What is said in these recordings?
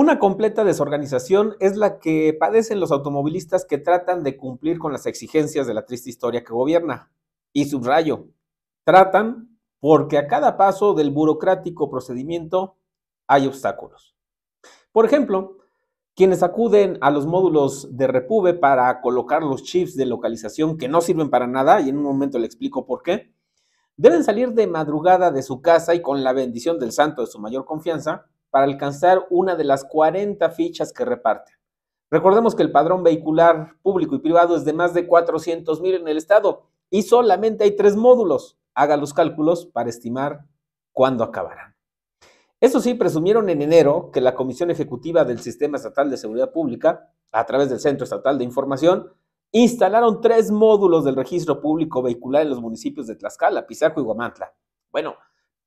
Una completa desorganización es la que padecen los automovilistas que tratan de cumplir con las exigencias de la triste historia que gobierna. Y subrayo, tratan porque a cada paso del burocrático procedimiento hay obstáculos. Por ejemplo, quienes acuden a los módulos de Repube para colocar los chips de localización que no sirven para nada, y en un momento le explico por qué, deben salir de madrugada de su casa y con la bendición del santo de su mayor confianza, para alcanzar una de las 40 fichas que reparten. Recordemos que el padrón vehicular público y privado es de más de 400 mil en el estado y solamente hay tres módulos. Haga los cálculos para estimar cuándo acabarán. Eso sí, presumieron en enero que la Comisión Ejecutiva del Sistema Estatal de Seguridad Pública, a través del Centro Estatal de Información, instalaron tres módulos del registro público vehicular en los municipios de Tlaxcala, Pizarro y Guamantla. Bueno,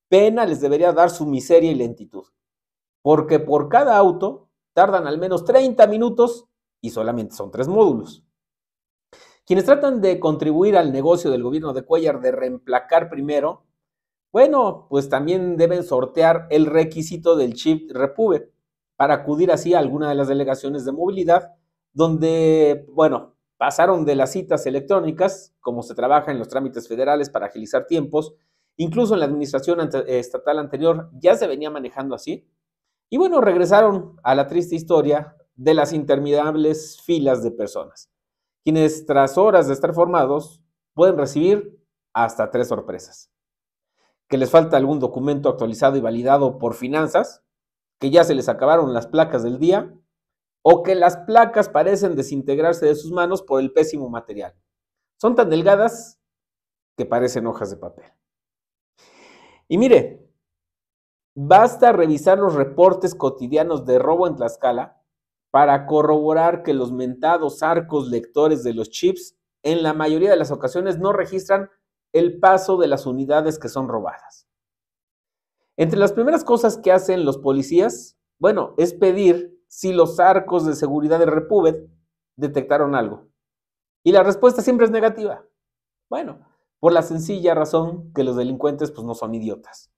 pena les debería dar su miseria y lentitud porque por cada auto tardan al menos 30 minutos y solamente son tres módulos. Quienes tratan de contribuir al negocio del gobierno de Cuellar de reemplacar primero, bueno, pues también deben sortear el requisito del chip Repube para acudir así a alguna de las delegaciones de movilidad, donde, bueno, pasaron de las citas electrónicas, como se trabaja en los trámites federales para agilizar tiempos, incluso en la administración estatal anterior ya se venía manejando así, y bueno, regresaron a la triste historia de las interminables filas de personas, quienes tras horas de estar formados pueden recibir hasta tres sorpresas. Que les falta algún documento actualizado y validado por finanzas, que ya se les acabaron las placas del día, o que las placas parecen desintegrarse de sus manos por el pésimo material. Son tan delgadas que parecen hojas de papel. Y mire, Basta revisar los reportes cotidianos de robo en Tlaxcala para corroborar que los mentados arcos lectores de los chips en la mayoría de las ocasiones no registran el paso de las unidades que son robadas. Entre las primeras cosas que hacen los policías, bueno, es pedir si los arcos de seguridad de Repúbet detectaron algo. Y la respuesta siempre es negativa. Bueno, por la sencilla razón que los delincuentes pues no son idiotas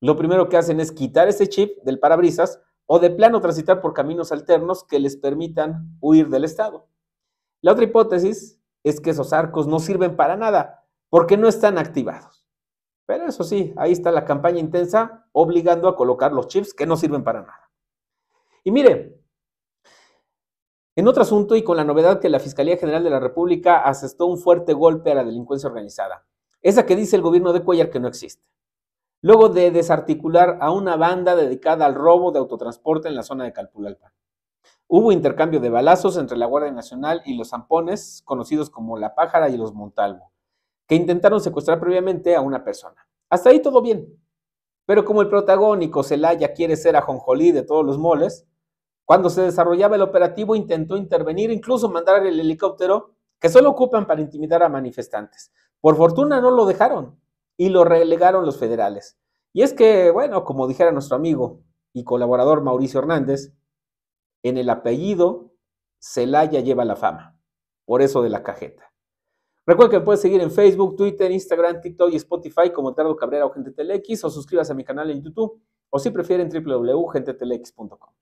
lo primero que hacen es quitar ese chip del parabrisas o de plano transitar por caminos alternos que les permitan huir del Estado. La otra hipótesis es que esos arcos no sirven para nada porque no están activados. Pero eso sí, ahí está la campaña intensa obligando a colocar los chips que no sirven para nada. Y mire, en otro asunto y con la novedad que la Fiscalía General de la República asestó un fuerte golpe a la delincuencia organizada, esa que dice el gobierno de Cuellar que no existe luego de desarticular a una banda dedicada al robo de autotransporte en la zona de Calpulalpa. Hubo intercambio de balazos entre la Guardia Nacional y los zampones, conocidos como la pájara y los Montalvo, que intentaron secuestrar previamente a una persona. Hasta ahí todo bien. Pero como el protagónico Celaya quiere ser a jonjolí de todos los moles, cuando se desarrollaba el operativo intentó intervenir, incluso mandar el helicóptero que solo ocupan para intimidar a manifestantes. Por fortuna no lo dejaron, y lo relegaron los federales. Y es que, bueno, como dijera nuestro amigo y colaborador Mauricio Hernández, en el apellido Celaya lleva la fama, por eso de la cajeta. Recuerden que me puedes seguir en Facebook, Twitter, Instagram, TikTok y Spotify como Tardo Cabrera o Gente Telex, o suscríbase a mi canal en YouTube, o si prefieren www.genteTelex.com